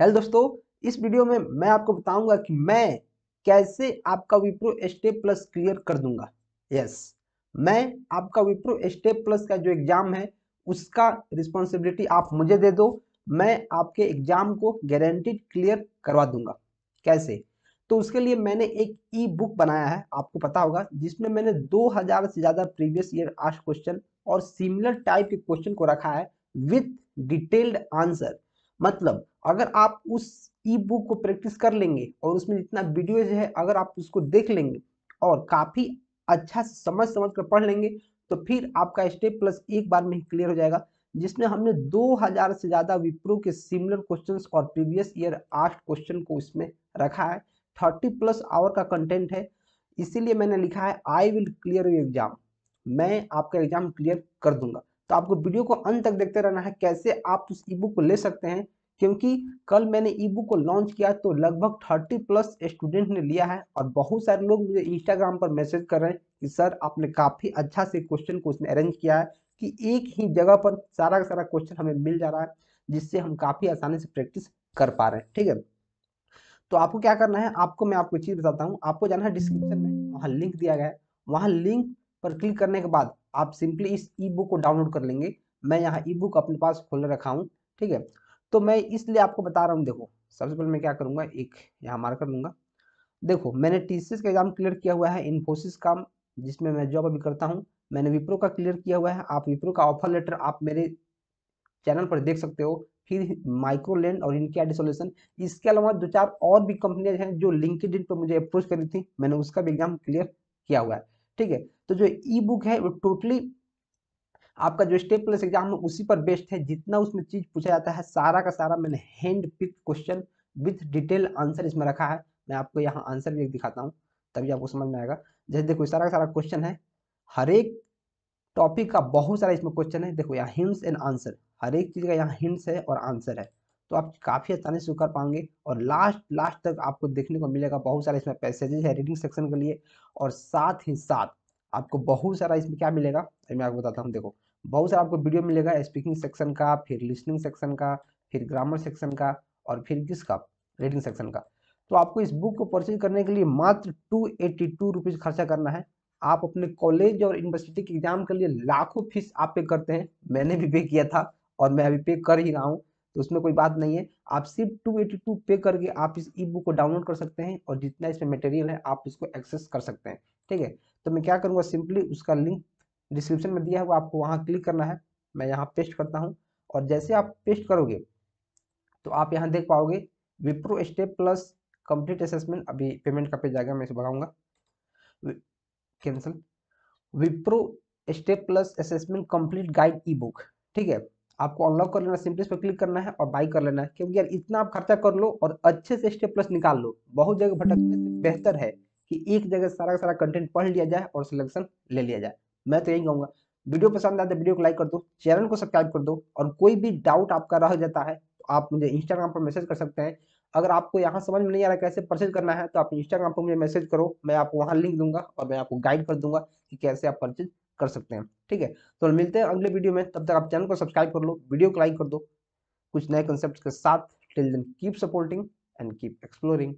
hello दोस्तों इस video में मैं आपको बताऊंगा कि मैं कैसे आपका विप्रो स्टेप प्लस क्लियर कर दूंगा यस मैं आपका विप्रो स्टेप प्लस का जो एग्ज़ाम है उसका रिस्पॉन्सिबिलिटी आप मुझे दे दो मैं आपके एग्ज़ाम को गारंटीड क्लियर करवा दूंगा कैसे तो उसके लिए मैंने एक ई बुक बनाया है आपको पता होगा जिसमें मैंने 2000 से ज़्यादा प्रीवियस ईयर आस्ट क्वेश्चन और सिमिलर टाइप के क्वेश्चन को रखा है विथ डिटेल्ड आंसर मतलब अगर आप उस ई बुक को प्रैक्टिस कर लेंगे और उसमें जितना वीडियो है अगर आप उसको देख लेंगे और काफ़ी अच्छा से समझ समझ कर पढ़ लेंगे तो फिर आपका स्टेप प्लस एक बार में ही क्लियर हो जाएगा जिसमें हमने 2000 से ज़्यादा विप्रो के सिमिलर क्वेश्चंस और प्रीवियस ईयर आठ क्वेश्चन को इसमें रखा है थर्टी प्लस आवर का कंटेंट है इसीलिए मैंने लिखा है I will clear you exam मैं आपका एग्जाम क्लियर कर दूंगा तो आपको वीडियो को अंत तक देखते रहना है कैसे आप उस ई बुक को ले सकते हैं क्योंकि कल मैंने ई बुक को लॉन्च किया तो लगभग थर्टी प्लस स्टूडेंट ने लिया है और बहुत सारे लोग मुझे इंस्टाग्राम पर मैसेज कर रहे हैं कि सर आपने काफ़ी अच्छा से क्वेश्चन को उसने अरेंज किया है कि एक ही जगह पर सारा का सारा क्वेश्चन हमें मिल जा रहा है जिससे हम काफ़ी आसानी से प्रैक्टिस कर पा रहे हैं ठीक है तो आपको क्या करना है आपको मैं आपको चीज़ बताता हूँ आपको जाना है डिस्क्रिप्शन में वहाँ लिंक दिया गया है वहाँ लिंक पर क्लिक करने के बाद आप सिंपली इस ई बुक को डाउनलोड कर लेंगे मैं यहाँ ई बुक अपने पास खोल रखा हूँ ठीक है तो मैं इसलिए आपको बता रहा हूँ देखो सबसे पहले मैं क्या करूँगा एक यहाँ मार कर लूँगा देखो मैंने टी का एग्ज़ाम क्लियर किया हुआ है इन्फोसिस का जिसमें मैं जॉब अभी करता हूँ मैंने विप्रो का क्लियर किया हुआ है आप विप्रो का ऑफर लेटर आप मेरे चैनल पर देख सकते हो फिर माइक्रोलैंड और इनकी आईडी इसके अलावा दो चार और भी कंपनियां हैं जो लिंकड पर मुझे अप्रोच करी थी मैंने उसका भी एग्जाम क्लियर किया हुआ है ठीक है तो जो ई बुक है वो टोटली आपका जो स्टेप प्लस एग्जाम है उसी पर बेस्ड है जितना उसमें चीज पूछा जाता है सारा का सारा मैंने hand pick question with detail answer इसमें रखा है मैं आपको यहाँ आंसर भी दिखाता हूँ तभी आपको समझ में आएगा जैसे देखो सारा का सारा क्वेश्चन है हर एक टॉपिक का बहुत सारा इसमें क्वेश्चन है देखो यहाँ हिंट्स एंड आंसर हर एक चीज़ का यहाँ हिंट्स है और आंसर है तो आप काफ़ी आसानी से कर पाएंगे और लास्ट लास्ट तक आपको देखने को मिलेगा बहुत सारे इसमें पैसेजेस है रीडिंग सेक्शन के लिए और साथ ही साथ आपको बहुत सारा इसमें क्या मिलेगा मैं आपको बताता हूँ देखो बहुत सारा आपको वीडियो मिलेगा स्पीकिंग सेक्शन का फिर लिसनिंग सेक्शन का फिर ग्रामर सेक्शन का और फिर किसका रीडिंग सेक्शन का तो आपको इस बुक को परचेज करने के लिए मात्र टू एट्टी टू रुपीज़ खर्चा करना है आप अपने कॉलेज और यूनिवर्सिटी के एग्जाम के लिए लाखों फीस आप पे करते हैं मैंने भी पे किया था और मैं अभी पे कर ही रहा हूँ तो उसमें कोई बात नहीं है आप सिर्फ टू एटी टू पे करके आप इस ई बुक को डाउनलोड कर सकते हैं और जितना इसमें मटेरियल है आप इसको एक्सेस कर सकते हैं ठीक है तो मैं क्या करूँगा सिंपली उसका लिंक डिस्क्रिप्शन में दिया है वो आपको वहाँ क्लिक करना है मैं यहाँ पेस्ट करता हूँ और जैसे आप पेस्ट करोगे तो आप यहाँ देख पाओगे Wipro step plus complete assessment अभी पेमेंट का पेज जाएगा मैं इसे बताऊँगा cancel Wipro step plus assessment complete guide e book ठीक है आपको अनलॉक कर लेना सिंपलेस पर क्लिक करना है और बाई कर लेना है क्योंकि यार इतना आप खर्चा कर लो और अच्छे से स्टेप प्लस निकाल लो बहुत जगह भटकने से बेहतर है कि एक जगह सारा का सारा कंटेंट पढ़ लिया जाए और सिलेक्शन ले लिया जाए मैं तो यही कहूँगा वीडियो पसंद आता तो है वीडियो को लाइक कर दो चैनल को सब्सक्राइब कर दो और कोई भी डाउट आपका रह जाता है तो आप मुझे इंस्टाग्राम पर मैसेज कर सकते हैं अगर आपको यहाँ समझ में नहीं आ रहा कैसे परचेज करना है तो आप इंस्टाग्राम पर मुझे मैसेज करो मैं आपको वहाँ लिंक दूंगा और मैं आपको गाइड कर दूंगा कि कैसे आप परचेज कर सकते हैं ठीक है तो मिलते हैं अगले वीडियो में तब तक आप चैनल को सब्सक्राइब कर लो वीडियो को लाइक कर दो कुछ नए कंसेप्ट के साथ till then keep supporting and keep exploring